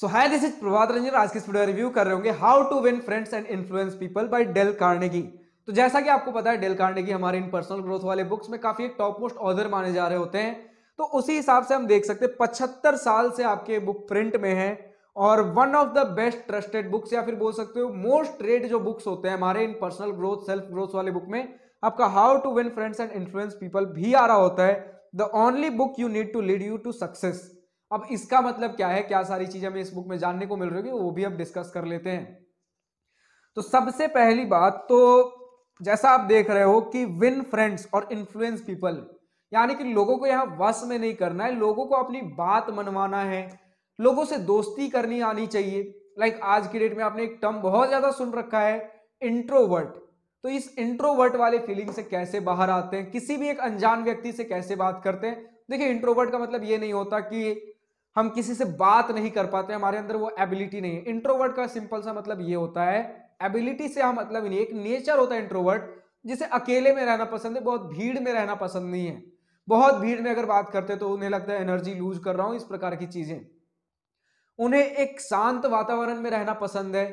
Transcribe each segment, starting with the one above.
so hi this is Prabhat Ranjan आज की इस वीडियो रिव्यू कर रहे होंगे how to win friends and influence people by Dale Carnegie तो जैसा कि आपको पता है डेल कार्नेगी हमारे इन पर्सनल ग्रोथ वाले बुक्स में काफी एक टॉप मोस्ट ऑर्डर माने जा रहे होते हैं तो उसी हिसाब से हम देख सकते हैं पचहत्तर साल से आपके बुक प्रिंट में है और one of the best trusted books या फिर बोल सकते हो मोस्ट रेड जो बुक्स होते हैं हमारे इन पर्सनल ग्रोथ सेल्फ ग्रोथ वाले बुक में आपका how to win friends and influence people भी आ रहा होता है the only book you need to lead you to success अब इसका मतलब क्या है क्या सारी चीजें हमें इस बुक में जानने को मिल रही है वो भी अब डिस्कस कर लेते हैं तो सबसे पहली बात तो जैसा आप देख रहे हो कि विन फ्रेंड्स और इन्फ्लुएंस पीपल यानी कि लोगों को यहां वश में नहीं करना है लोगों को अपनी बात मनवाना है लोगों से दोस्ती करनी आनी चाहिए लाइक like आज की डेट में आपने एक टर्म बहुत ज्यादा सुन रखा है इंट्रोवर्ट तो इस इंट्रोवर्ट वाले फीलिंग से कैसे बाहर आते हैं किसी भी एक अनजान व्यक्ति से कैसे बात करते हैं देखिए इंट्रोवर्ट का मतलब ये नहीं होता कि हम किसी से बात नहीं कर पाते हमारे अंदर वो एबिलिटी नहीं है इंट्रोवर्ट का सिंपल सा मतलब ये होता है एबिलिटी से हम मतलब नहीं एक नेचर होता है इंट्रोवर्ट जिसे अकेले में रहना पसंद है बहुत भीड़ में रहना पसंद नहीं है बहुत भीड़ में अगर बात करते तो उन्हें लगता है एनर्जी लूज कर रहा हूं इस प्रकार की चीजें उन्हें एक शांत वातावरण में रहना पसंद है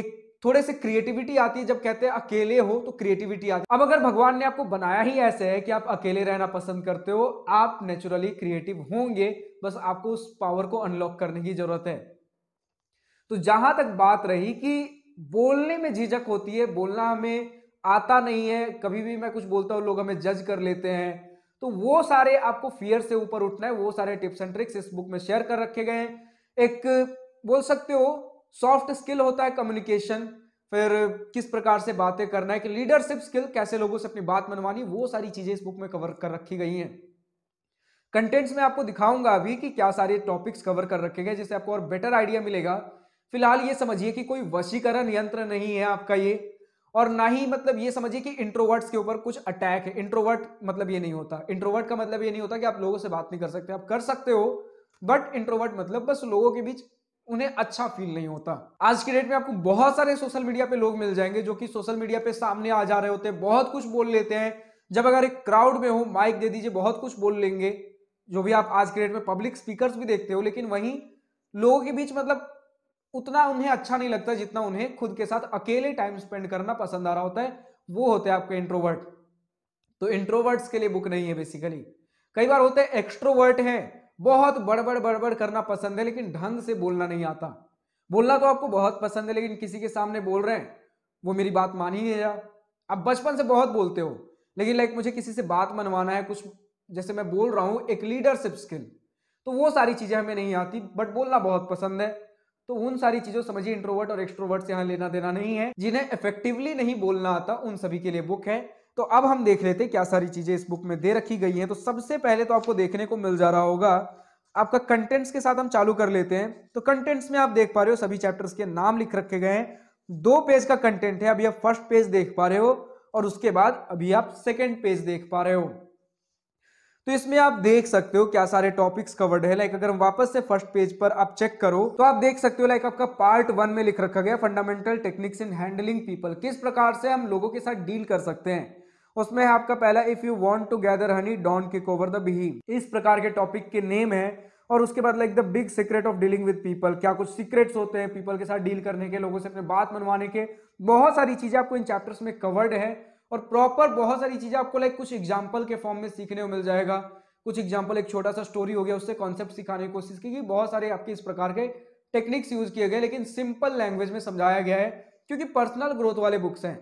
एक थोड़े से क्रिएटिविटी आती है जब कहते हैं अकेले हो तो क्रिएटिविटी आती है अब अगर भगवान ने आपको बनाया ही ऐसे है कि आप अकेले रहना पसंद करते हो आप नेचुरली क्रिएटिव होंगे बस आपको उस पावर को अनलॉक करने की जरूरत है तो जहां तक बात रही कि बोलने में झिझक होती है बोलना हमें आता नहीं है कभी भी मैं कुछ बोलता हूं लोग हमें जज कर लेते हैं तो वो सारे आपको फियर से ऊपर उठना है वो सारे टिप्स एंड ट्रिक्स इस बुक में शेयर कर रखे गए हैं एक बोल सकते हो सॉफ्ट स्किल होता है कम्युनिकेशन फिर किस प्रकार से बातें करना है कि लीडरशिप स्किल कैसे लोगों से अपनी बात मनवानी वो सारी चीजें इस बुक में कवर कर रखी गई हैं कंटेंट्स में आपको दिखाऊंगा अभी कि क्या सारे टॉपिक्स कवर कर रखे गए जिससे आपको और बेटर आइडिया मिलेगा फिलहाल ये समझिए कि कोई वशीकरण यंत्र नहीं है आपका ये और ना ही मतलब ये समझिए कि इंट्रोवर्ट्स के ऊपर कुछ अटैक है इंट्रोवर्ट मतलब ये नहीं होता इंट्रोवर्ट का मतलब ये नहीं होता कि आप लोगों से बात नहीं कर सकते आप कर सकते हो बट इंट्रोवर्ट मतलब बस लोगों के बीच उन्हें अच्छा फील नहीं होता आज के डेट में आपको बहुत सारे सोशल मीडिया पे लोग मिल जाएंगे जो कि सोशल मीडिया पे सामने आ जा रहे होते हैं बहुत कुछ बोल लेते हैं जब अगर एक क्राउड में हो माइक दे दीजिए बहुत कुछ बोल लेंगे जो भी आप आज के डेट में पब्लिक स्पीकर भी देखते हो लेकिन वहीं लोगों के बीच मतलब उतना उन्हें अच्छा नहीं लगता जितना उन्हें खुद के साथ अकेले टाइम स्पेंड करना पसंद आ रहा होता है वो होते हैं आपके इंट्रोवर्ट तो इंट्रोवर्ट्स के लिए बुक नहीं है बेसिकली कई बार होते हैं एक्स्ट्रोवर्ट हैं बहुत बड़बड़ बड़बड़ करना पसंद है लेकिन ढंग से बोलना नहीं आता बोलना तो आपको बहुत पसंद है लेकिन किसी के सामने बोल रहे हैं वो मेरी बात मान ही नहीं रहा आप बचपन से बहुत बोलते हो लेकिन लाइक मुझे किसी से बात मनवाना है कुछ जैसे मैं बोल रहा हूँ एक लीडरशिप स्किल तो वो सारी चीज़ें हमें नहीं आती बट बोलना बहुत पसंद है तो उन सारी चीज़ों समझिए इंट्रोवर्ट और एक्सट्रोवर्ट से यहाँ लेना देना नहीं है जिन्हें इफेक्टिवली नहीं बोलना आता उन सभी के लिए बुक है तो अब हम देख लेते हैं क्या सारी चीज़ें इस बुक में दे रखी गई हैं तो सबसे पहले तो आपको देखने को मिल जा रहा होगा आपका कंटेंट्स के साथ हम चालू कर लेते हैं तो कंटेंट्स में आप देख पा रहे हो सभी चैप्टर्स के नाम लिख रखे गए हैं दो पेज का कंटेंट है अभी आप फर्स्ट पेज देख पा रहे हो और उसके बाद अभी आप सेकेंड पेज देख पा रहे हो तो इसमें आप देख सकते हो क्या सारे टॉपिक्स कवर्ड है लाइक अगर हम वापस से फर्स्ट पेज पर आप चेक करो तो आप देख सकते हो लाइक आपका पार्ट वन में लिख रखा गया fundamental techniques in handling people किस प्रकार से हम लोगों के साथ डील कर सकते हैं उसमें है आपका पहला if you want to gather honey don't kick over the beehive इस प्रकार के टॉपिक के नेम है और उसके बाद like the big secret of dealing with people क्या कुछ सीक्रेट्स होते हैं पीपल के साथ डील करने के लोगों से अपने बात मनवाने के बहुत सारी चीजें आपको इन चैप्टर्स में कवर्ड है और प्रॉपर बहुत सारी चीज़ें आपको लाइक कुछ एग्जाम्पल के फॉर्म में सीखने को मिल जाएगा कुछ एग्जाम्पल एक छोटा सा स्टोरी हो गया उससे कॉन्सेप्ट सिखाने की कोशिश की गई बहुत सारे आपके इस प्रकार के टेक्निक्स यूज किए गए लेकिन सिंपल लैंग्वेज में समझाया गया है क्योंकि पर्सनल ग्रोथ वाले बुक्स हैं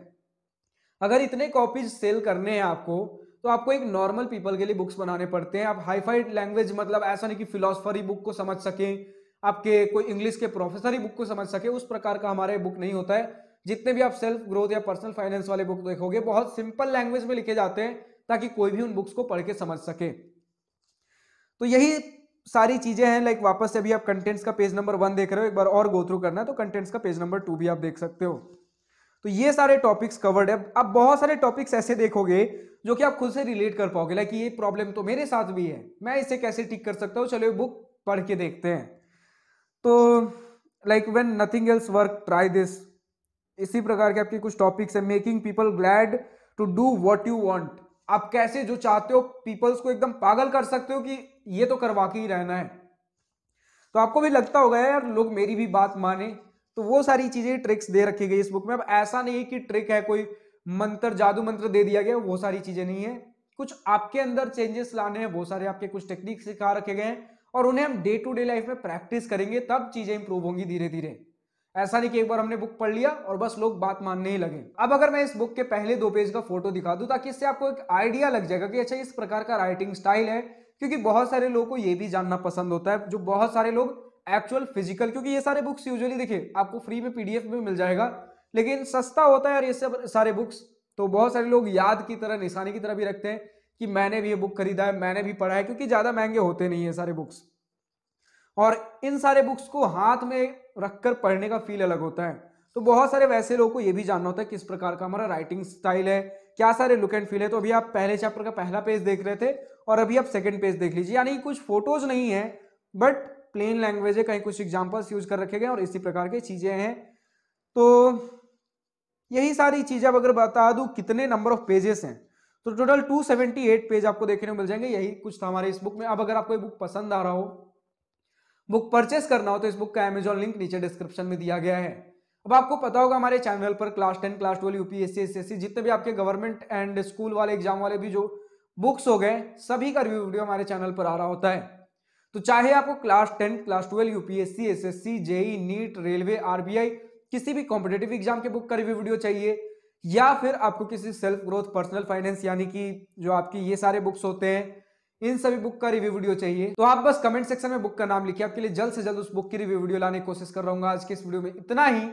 अगर इतने कॉपीज सेल करने हैं आपको तो आपको एक नॉर्मल पीपल के लिए बुक्स बनाने पड़ते हैं आप हाईफाई लैंग्वेज मतलब ऐसा नहीं कि फिलोसफरी बुक को समझ सकें आपके कोई इंग्लिश के प्रोफेसर ही बुक को समझ सके उस प्रकार का हमारे बुक नहीं होता है जितने भी आप सेल्फ ग्रोथ या पर्सनल फाइनेंस वाले बुक देखोगे बहुत सिंपल लैंग्वेज में लिखे जाते हैं ताकि कोई भी उन बुक्स को पढ़ के समझ सके तो यही सारी चीजें हैं लाइक वापस से अभी आप कंटेंट्स का पेज नंबर वन देख रहे हो एक बार और गो थ्रू करना है तो कंटेंट्स का पेज नंबर टू भी आप देख सकते हो तो ये सारे टॉपिक्स कवर्ड है आप बहुत सारे टॉपिक्स ऐसे देखोगे जो कि आप खुद से रिलेट कर पाओगे लाइक ये प्रॉब्लम तो मेरे साथ भी है मैं इसे कैसे ठीक कर सकता हूँ चलो ये बुक पढ़ के देखते हैं तो like when nothing else work try this इसी प्रकार के आपके कुछ टॉपिक्स है making people glad to do what you want आप कैसे जो चाहते हो पीपल्स को एकदम पागल कर सकते हो कि ये तो करवा के ही रहना है तो आपको भी लगता होगा यार लोग मेरी भी बात माने तो वो सारी चीजें ट्रिक्स दे रखी गई इस बुक में अब ऐसा नहीं है कि ट्रिक है कोई मंत्र जादू मंत्र दे दिया गया वो सारी चीजें नहीं है कुछ आपके अंदर चेंजेस लाने हैं वो सारे आपके कुछ टेक्निक सिखा रखे गए हैं और उन्हें हम डे टू डे लाइफ में प्रैक्टिस करेंगे तब चीजें इंप्रूव होंगी धीरे धीरे ऐसा नहीं कि एक बार हमने बुक पढ़ लिया और बस लोग बात मानने ही लगे अब अगर मैं इस बुक के पहले दो पेज का फोटो दिखा दूं ताकि इससे आपको एक आइडिया लग जाएगा कि अच्छा इस प्रकार का राइटिंग स्टाइल है क्योंकि बहुत सारे लोगों को ये भी जानना पसंद होता है जो बहुत सारे लोग एक्चुअल फिजिकल क्योंकि ये सारे बुक्स यूजली देखिए आपको फ्री में पीडीएफ में मिल जाएगा लेकिन सस्ता होता है यार ये सब सारे बुक्स तो बहुत सारे लोग याद की तरह निशानी की तरह भी रखते हैं कि मैंने भी ये बुक खरीदा है मैंने भी पढ़ा है क्योंकि ज़्यादा महंगे होते नहीं है सारे बुक्स और इन सारे बुक्स को हाथ में रखकर पढ़ने का फील अलग होता है तो बहुत सारे वैसे लोगों को ये भी जानना होता है किस प्रकार का हमारा राइटिंग स्टाइल है क्या सारे लुक एंड फील है तो अभी आप पहले चैप्टर का पहला पेज देख रहे थे और अभी आप सेकेंड पेज देख लीजिए यानी कुछ फोटोज नहीं है बट प्लेन लैंग्वेज है कहीं कुछ एग्जाम्पल्स यूज कर रखे गए और इसी प्रकार की चीज़ें हैं तो यही सारी चीज़ें अब अगर बता दू कितने नंबर ऑफ पेजेस हैं तो टोटल 278 पेज आपको देखने को मिल जाएंगे यही कुछ था हमारे इस बुक में अब अगर आपको ये बुक पसंद आ रहा हो बुक परचेस करना हो तो इस बुक का अमेजॉन लिंक नीचे डिस्क्रिप्शन में दिया गया है अब आपको पता होगा हमारे चैनल पर class ten class twelve UPSC S जितने भी आपके गवर्नमेंट एंड स्कूल वाले एग्जाम वाले भी जो बुक्स हो गए सभी का रिव्यू वीडियो हमारे चैनल पर आ रहा होता है तो चाहे आपको class ten class twelve UPSC S S JE NEET railway RBI किसी भी कॉम्पिटेटिव एग्जाम के बुक का रिव्यू वीडियो चाहिए या फिर आपको किसी सेल्फ ग्रोथ पर्सनल फाइनेंस यानी कि जो आपकी ये सारे बुक्स होते हैं इन सभी बुक का रिव्यू वीडियो चाहिए तो आप बस कमेंट सेक्शन में बुक का नाम लिखिए आपके लिए जल्द से जल्द उस बुक की रिव्यू वीडियो लाने की कोशिश कर रहा हूँ आज के इस वीडियो में इतना ही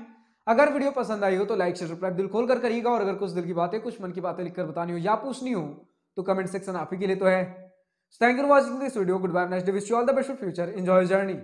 अगर वीडियो पसंद आई हो तो लाइक शेयर सब्सक्राइब दिल खोल कर करिएगा और अगर कुछ दिल की बातें कुछ मन की बातें लिखकर बतानी हो या पूछनी हो तो कमेंट सेक्शन आप ही के लिए तो है thank you for watching this video good bye next wish you all the best for future enjoy journey